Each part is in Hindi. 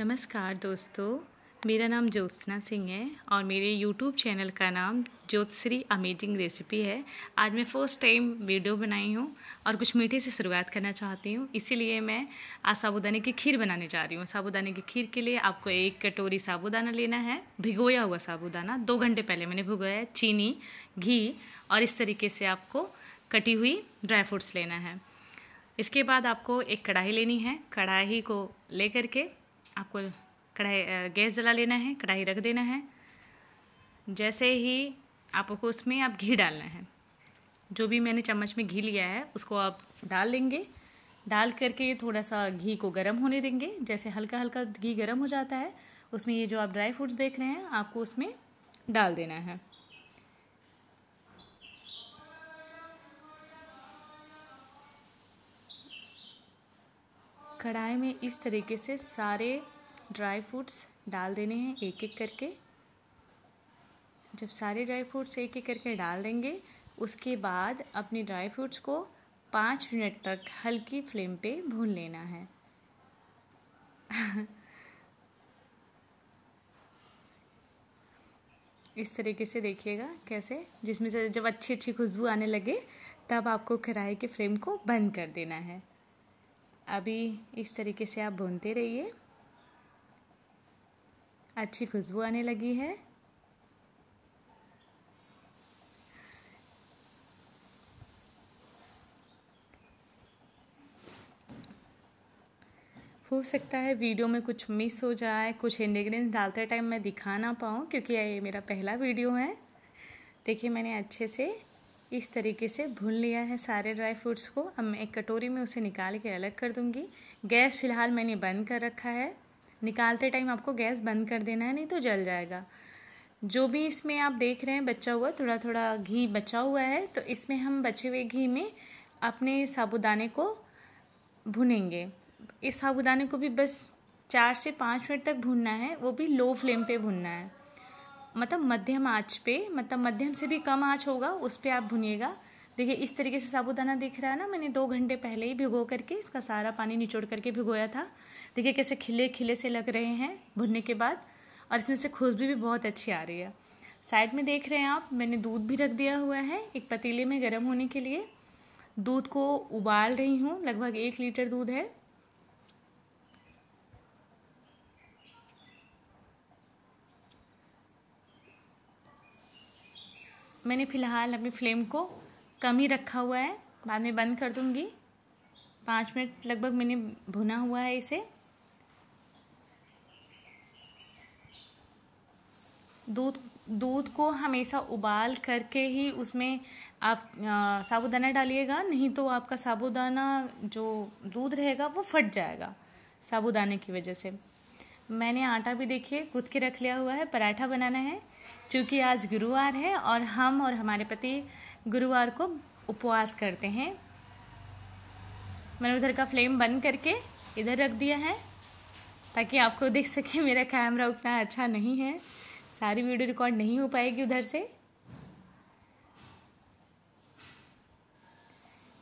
नमस्कार दोस्तों मेरा नाम ज्योत्सना सिंह है और मेरे यूट्यूब चैनल का नाम ज्योत्सरी अमेजिंग रेसिपी है आज मैं फ़र्स्ट टाइम वीडियो बनाई हूँ और कुछ मीठे से शुरुआत करना चाहती हूँ इसीलिए मैं आज साबुदाने की खीर बनाने जा रही हूँ साबुदाने की खीर के लिए आपको एक कटोरी साबुदाना लेना है भिगोया हुआ साबुदाना दो घंटे पहले मैंने भिगोया चीनी घी और इस तरीके से आपको कटी हुई ड्राई फ्रूट्स लेना है इसके बाद आपको एक कढ़ाई लेनी है कढ़ाई को ले करके आपको कढ़ाई गैस जला लेना है कढ़ाई रख देना है जैसे ही आपको उसमें आप घी डालना है जो भी मैंने चम्मच में घी लिया है उसको आप डाल लेंगे डाल करके थोड़ा सा घी को गर्म होने देंगे जैसे हल्का हल्का घी गर्म हो जाता है उसमें ये जो आप ड्राई फ्रूट्स देख रहे हैं आपको उसमें डाल देना है कढ़ाई में इस तरीके से सारे ड्राई फ्रूट्स डाल देने हैं एक एक करके जब सारे ड्राई फ्रूट्स एक एक करके डाल देंगे उसके बाद अपने ड्राई फ्रूट्स को पाँच मिनट तक हल्की फ्लेम पे भून लेना है इस तरीके से देखिएगा कैसे जिसमें से जब अच्छी अच्छी खुशबू आने लगे तब आपको कढ़ाई के फ्लेम को बंद कर देना है अभी इस तरीके से आप भूनते रहिए अच्छी खुशबू आने लगी है हो सकता है वीडियो में कुछ मिस हो जाए कुछ इंडिग्रेंस डालते टाइम मैं दिखा ना पाऊँ क्योंकि ये मेरा पहला वीडियो है देखिए मैंने अच्छे से इस तरीके से भून लिया है सारे ड्राई फ्रूट्स को अब मैं एक कटोरी में उसे निकाल के अलग कर दूँगी गैस फ़िलहाल मैंने बंद कर रखा है निकालते टाइम आपको गैस बंद कर देना है नहीं तो जल जाएगा जो भी इसमें आप देख रहे हैं बचा हुआ थोड़ा थोड़ा घी बचा हुआ है तो इसमें हम बचे हुए घी में अपने साबुदाने को भुनेंगे इस साबुदाने को भी बस चार से पाँच मिनट तक भूनना है वो भी लो फ्लेम पे भूनना है मतलब मध्यम आँच पे मतलब मध्यम से भी कम आँच होगा उस पर आप भुनिएगा देखिए इस तरीके से साबुदाना दिख रहा है ना मैंने दो घंटे पहले ही भिगो करके इसका सारा पानी निचोड़ करके भिगोया था देखिए कैसे खिले खिले से लग रहे हैं भुनने के बाद और इसमें से खुशबू भी, भी बहुत अच्छी आ रही है साइड में देख रहे हैं आप मैंने दूध भी रख दिया हुआ है एक पतीले में गर्म होने के लिए दूध को उबाल रही हूँ लगभग एक लीटर दूध है मैंने फ़िलहाल अभी फ्लेम को कम ही रखा हुआ है बाद में बंद कर दूँगी पाँच मिनट लगभग मैंने भुना हुआ है इसे दूध दूध को हमेशा उबाल करके ही उसमें आप आ, साबुदाना डालिएगा नहीं तो आपका साबुदाना जो दूध रहेगा वो फट जाएगा साबुदाने की वजह से मैंने आटा भी देखिए गुद के रख लिया हुआ है पराठा बनाना है चूँकि आज गुरुवार है और हम और हमारे पति गुरुवार को उपवास करते हैं मैंने उधर का फ्लेम बंद करके इधर रख दिया है ताकि आपको देख सके मेरा कैमरा उतना अच्छा नहीं है सारी वीडियो रिकॉर्ड नहीं हो पाएगी उधर से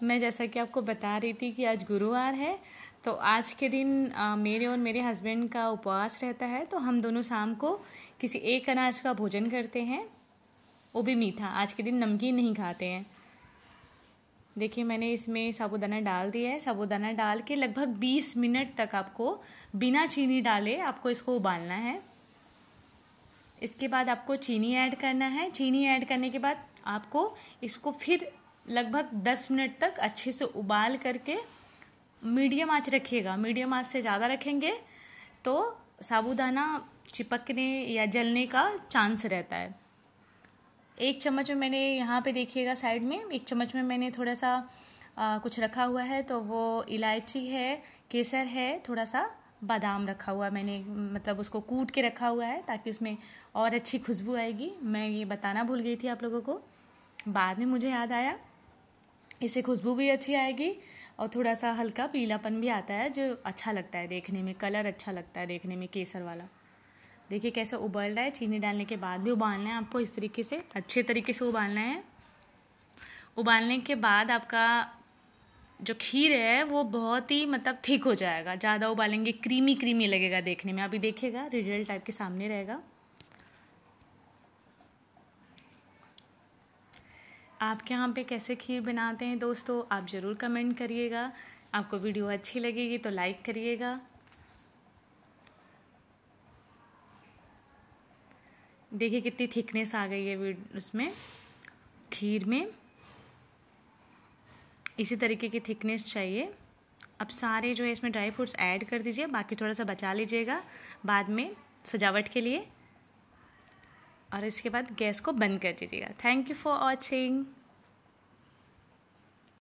मैं जैसा कि आपको बता रही थी कि आज गुरुवार है तो आज के दिन आ, मेरे और मेरे हस्बैंड का उपवास रहता है तो हम दोनों शाम को किसी एक अनाज का भोजन करते हैं वो भी मीठा आज के दिन नमकीन नहीं खाते हैं देखिए मैंने इसमें साबुदाना डाल दिया है साबुदाना डाल के लगभग 20 मिनट तक आपको बिना चीनी डाले आपको इसको उबालना है इसके बाद आपको चीनी ऐड करना है चीनी ऐड करने के बाद आपको इसको फिर लगभग 10 मिनट तक अच्छे से उबाल करके मीडियम आँच रखिएगा मीडियम आँच से ज़्यादा रखेंगे तो साबुदाना चिपकने या जलने का चांस रहता है एक चम्मच में मैंने यहाँ पे देखिएगा साइड में एक चम्मच में मैंने थोड़ा सा आ, कुछ रखा हुआ है तो वो इलायची है केसर है थोड़ा सा बादाम रखा हुआ मैंने मतलब उसको कूट के रखा हुआ है ताकि उसमें और अच्छी खुशबू आएगी मैं ये बताना भूल गई थी आप लोगों को बाद में मुझे याद आया इससे खुशबू भी अच्छी आएगी और थोड़ा सा हल्का पीलापन भी आता है जो अच्छा लगता है देखने में कलर अच्छा लगता है देखने में केसर वाला देखिए कैसे उबल रहा है चीनी डालने के बाद भी उबालना है आपको इस तरीके से अच्छे तरीके से उबालना है उबालने के बाद आपका जो खीर है वो बहुत ही मतलब ठीक हो जाएगा ज़्यादा उबालेंगे क्रीमी क्रीमी लगेगा देखने में अभी देखिएगा रिजल्ट टाइप के सामने रहेगा आपके यहाँ पे कैसे खीर बनाते हैं दोस्तों आप ज़रूर कमेंट करिएगा आपको वीडियो अच्छी लगेगी तो लाइक करिएगा देखिए कितनी थिकनेस आ गई है उसमें खीर में इसी तरीके की थिकनेस चाहिए अब सारे जो है इसमें ड्राई फ्रूट्स ऐड कर दीजिए बाकी थोड़ा सा बचा लीजिएगा बाद में सजावट के लिए और इसके बाद गैस को बंद कर दीजिएगा थैंक यू फॉर वॉचिंग